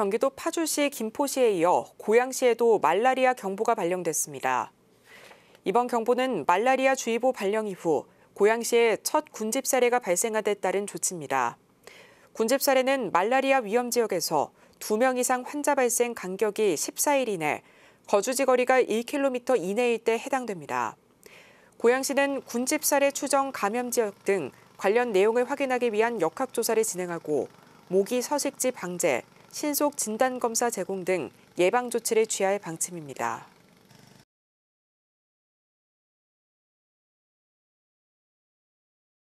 경기도 파주시, 김포시에 이어 고양시에도 말라리아 경보가 발령됐습니다. 이번 경보는 말라리아 주의보 발령 이후 고양시에 첫 군집 사례가 발생한 데 따른 조치입니다. 군집 사례는 말라리아 위험 지역에서 2명 이상 환자 발생 간격이 14일 이내, 거주지 거리가 1km 이내일 때 해당됩니다. 고양시는 군집 사례 추정 감염 지역 등 관련 내용을 확인하기 위한 역학조사를 진행하고 모기 서식지 방제, 신속 진단검사 제공 등 예방조치를 취할 방침입니다.